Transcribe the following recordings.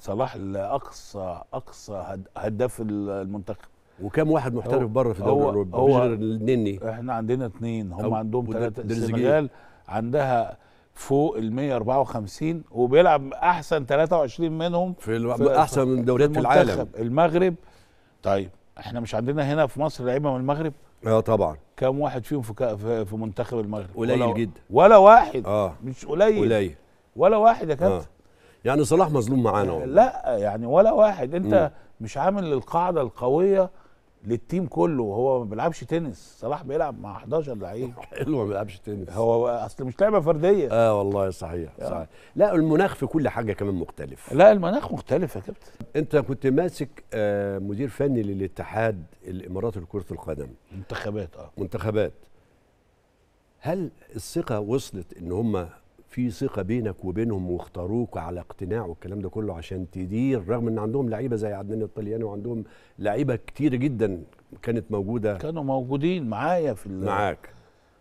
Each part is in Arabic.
صلاح لاقصى اقصى هداف المنتخب وكم واحد محترف بره في الدوري الاوروبي هو النني احنا عندنا اثنين هم عندهم ثلاثه السنغال عندها فوق ال 154 وبيلعب احسن 23 منهم في, في احسن من دوريات في العالم المغرب طيب احنا مش عندنا هنا في مصر لعيبه من المغرب اه طبعا كم واحد فيهم في في منتخب المغرب قليل جدا ولا واحد اه مش قليل قليل ولا واحد يا آه. كابتن آه. يعني صلاح مظلوم معانا لا يعني ولا واحد انت م. مش عامل القاعده القويه للتيم كله وهو ما بيلعبش تنس صلاح بيلعب مع 11 لعيب حلو ما بيلعبش تنس هو اصل مش لعبه فرديه اه والله صحيح آه. صحيح لا المناخ في كل حاجه كمان مختلف لا المناخ مختلف يا كابتن انت كنت ماسك آه مدير فني للاتحاد الاماراتي لكره القدم منتخبات اه منتخبات هل الثقه وصلت ان هم في ثقه بينك وبينهم واختاروك على اقتناع والكلام ده كله عشان تدير رغم ان عندهم لعيبه زي عدنان الطلياني وعندهم لعيبه كتير جدا كانت موجوده كانوا موجودين معايا في معاك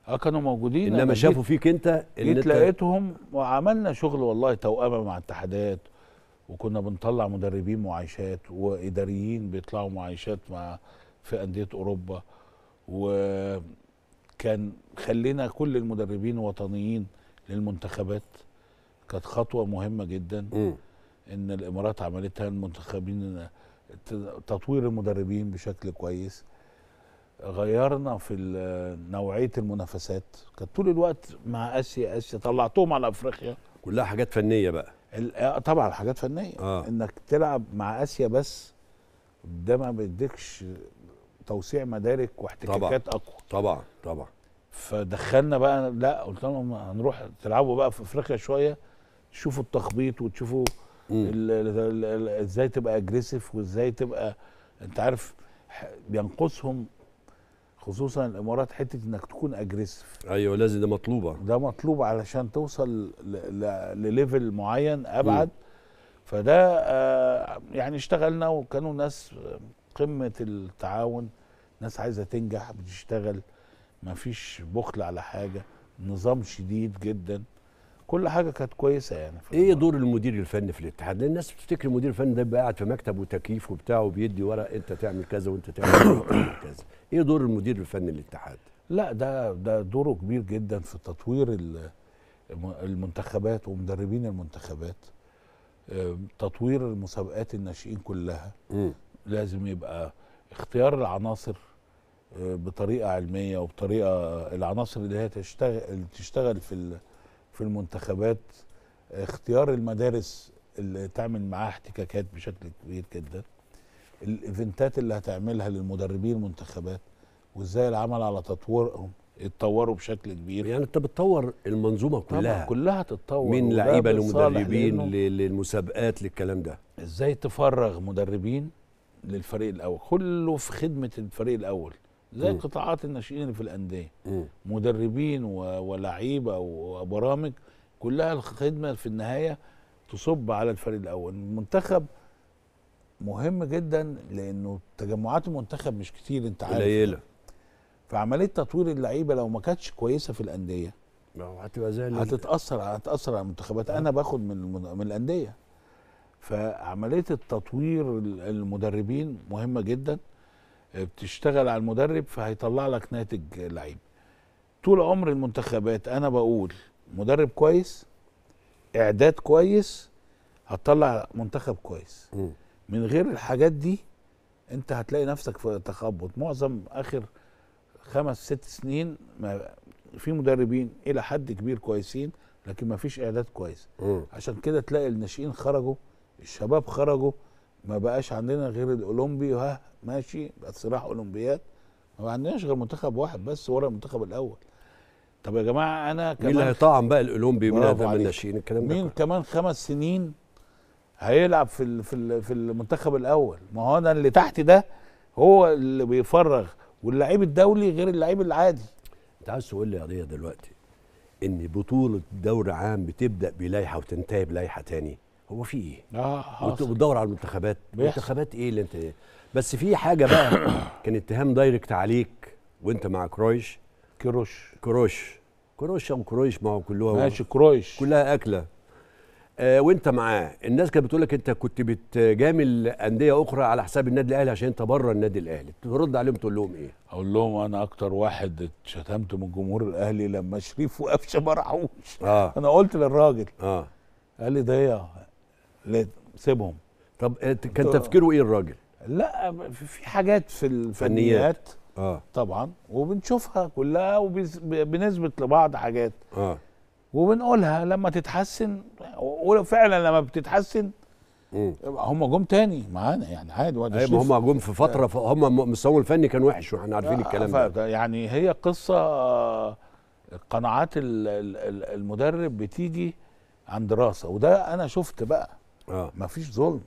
اه كانوا موجودين انما شافوا فيك انت إن جيت لقيتهم وعملنا شغل والله توأمه مع اتحادات وكنا بنطلع مدربين معايشات واداريين بيطلعوا معايشات مع في انديه اوروبا وكان خلينا كل المدربين وطنيين للمنتخبات كانت خطوه مهمه جدا م. ان الامارات عملتها المنتخبين تطوير المدربين بشكل كويس غيرنا في نوعيه المنافسات كانت طول الوقت مع اسيا اسيا طلعتهم على افريقيا كلها حاجات فنيه بقى آه، طبعا حاجات فنيه آه. انك تلعب مع اسيا بس ده ما بيديكش توسيع مدارك واحتكاكات اقوى طبعا طبعا فدخلنا بقى لا قلت لهم هنروح تلعبوا بقى في افريقيا شويه تشوفوا التخبيط وتشوفوا ازاي تبقى اجريسيف وازاي تبقى انت عارف بينقصهم خصوصا الامارات حته انك تكون اجريسيف ايوه لازم ده مطلوبه ده مطلوب علشان توصل لليفل معين ابعد مم. فده آه يعني اشتغلنا وكانوا ناس قمه التعاون ناس عايزه تنجح بتشتغل مفيش بخل على حاجه نظام شديد جدا كل حاجه كانت كويسه يعني ايه دور المدير الفني في الاتحاد؟ لان الناس بتفتكر المدير الفني ده بيبقى قاعد في مكتب وتكييف وبتاع وبيدي ورق انت تعمل كذا وانت تعمل كذا. ايه دور المدير الفني للاتحاد؟ لا ده ده دوره كبير جدا في تطوير المنتخبات ومدربين المنتخبات تطوير المسابقات الناشئين كلها م. لازم يبقى اختيار العناصر بطريقه علميه وبطريقه العناصر اللي هي تشتغل تشتغل في في المنتخبات اختيار المدارس اللي تعمل معاها احتكاكات بشكل كبير جدا الايفنتات اللي هتعملها للمدربين المنتخبات وازاي العمل على تطويرهم اتطوروا بشكل كبير يعني انت بتطور المنظومه كلها كلها تتطور من لعيبه لمدربين للمسابقات للكلام ده ازاي تفرغ مدربين للفريق الاول كله في خدمه الفريق الاول زي م. قطاعات الناشئين في الانديه مدربين ولعيبه وبرامج كلها الخدمه في النهايه تصب على الفريق الاول المنتخب مهم جدا لانه تجمعات المنتخب مش كتير انت عارف قليله فعمليه تطوير اللعيبه لو ما كانتش كويسه في الانديه هتبقى زي هتتاثر هتاثر على المنتخبات آه. انا باخد من من الانديه فعمليه التطوير المدربين مهمه جدا بتشتغل على المدرب فهيطلع لك ناتج لعيب طول عمر المنتخبات انا بقول مدرب كويس اعداد كويس هتطلع منتخب كويس من غير الحاجات دي انت هتلاقي نفسك في تخبط معظم اخر خمس ست سنين ما في مدربين الى حد كبير كويسين لكن ما فيش اعداد كويس م. عشان كده تلاقي الناشئين خرجوا الشباب خرجوا ما بقاش عندنا غير الاولمبي وها ماشي صراع اولمبياد ما عندناش غير منتخب واحد بس ورا المنتخب الاول طب يا جماعه انا كمان مين اللي هيطعم بقى الاولمبي من هذا الناشئين الكلام ده مين كمان خمس سنين هيلعب في الـ في الـ في المنتخب الاول ما هو انا اللي تحت ده هو اللي بيفرغ واللعيب الدولي غير اللعيب العادي انت عايز تقول لي قضيه دلوقتي ان بطوله دوري عام بتبدا بلائحه وتنتهي بلائحه تاني هو في ايه؟ اه وتدور على المنتخبات منتخبات ايه اللي انت بس في حاجه بقى كان اتهام دايركت عليك وانت مع كرويش كروش كروش كروش او كرويش ما هو كلها ماشي كرويش كلها اكله آه وانت معاه الناس كانت بتقول لك انت كنت بتجامل انديه اخرى على حساب النادي الاهلي عشان انت بره النادي الاهلي ترد عليهم تقول لهم ايه اقول لهم انا اكتر واحد اتشتمت من جمهور الاهلي لما شريف وقفشه ما راحوش آه. انا قلت للراجل اه قال لي ده إيه؟ سيبهم طب آه، كان تفكيره ايه الراجل لا في حاجات في الفنيات اه طبعا وبنشوفها كلها وبنثبت لبعض حاجات اه وبنقولها لما تتحسن وفعلا لما بتتحسن هم جم تاني معانا يعني عادي أيه هم جم في فتره ف... هم مستواهم الفني كان وحش واحنا عارفين آه، الكلام ده يعني هي قصه قناعات المدرب بتيجي عن دراسه وده انا شفت بقى آه. مفيش ظلم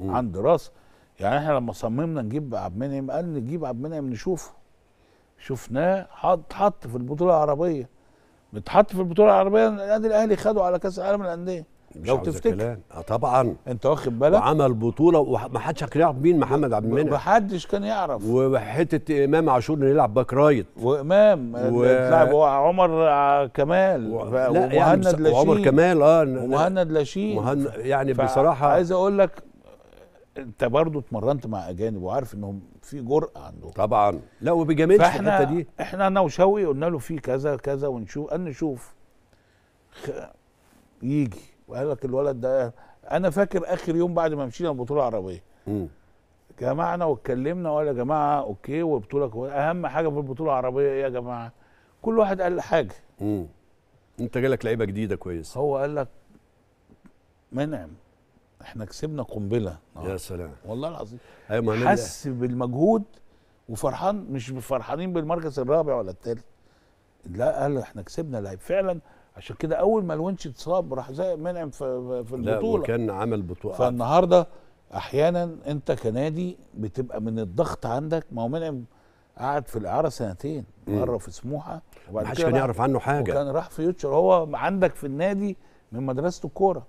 عن دراسه يعني احنا لما صممنا نجيب عبد المنعم قال نجيب عبد المنعم نشوفه شفناه حط حط في البطوله العربيه متحط في البطوله العربيه النادي الاهلي خده على كاس العالم للانديه لو تفتكر اه طبعا انت واخد بالك وعمل بطوله وما حدش كان يعرف مين محمد عبد المنعم محدش كان يعرف وحته امام عاشور اللي يلعب باك رايت وامام و... لعب عمر آه، كمال و... لا يعني ومهند يعني لاشين وعمر كمال اه ومهند لاشين مهن... يعني ف... بصراحه عايز اقول لك انت برضو اتمرنت مع اجانب وعارف انهم في جرأه عندهم طبعا لا وبجميل الحته دي احنا انا وشوي قلنا له في كذا كذا ونشوف ان نشوف خ... يجي وقال لك الولد ده انا فاكر اخر يوم بعد ما مشينا البطوله العربيه جمعنا واتكلمنا وقال يا جماعه اوكي وبطوله اهم حاجه في البطوله العربيه ايه يا جماعه كل واحد قال حاجه امم انت جالك لعيبه جديده كويس هو قال لك منعم احنا كسبنا قنبله يا آه. سلام والله العظيم أيوة حس إيه؟ بالمجهود وفرحان مش فرحانين بالمركز الرابع ولا الثالث لا قال احنا كسبنا لعيب فعلا عشان كده اول ما الونش اتصاب راح زي منعم في, في البطوله لا وكان عمل بطوله فالنهارده احيانا انت كنادي بتبقى من الضغط عندك ما هو منعم قعد في الاعاره سنتين مره في سموحه وبعد كده كان يعرف عنه حاجه وكان راح فيوتشر هو عندك في النادي من مدرسه الكوره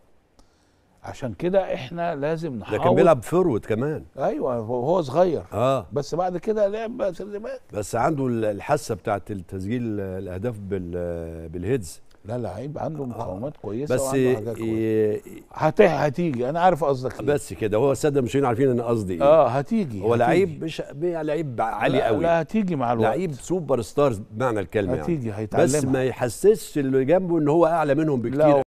عشان كده احنا لازم نحاول ده كان بيلعب فورورد كمان ايوه وهو صغير اه بس بعد كده لعب سردباك بس عنده الحاسه بتاعت تسجيل الاهداف بالهيدز لا لعيب عنده مقاومات آه. كويسه بس وعنده حاجات كويسه بس هتيجي انا عارف قصدك ايه بس كده هو الساده مش عارفين انا قصدي ايه اه هتيجي هو لعيب مش لعيب عالي قوي لا هتيجي مع الوقت لعيب سوبر ستارز بمعنى الكلمه يعني. هتيجي يعني. هيتعلمها بس ما يحسسش اللي جنبه ان هو اعلى منهم بكتير لا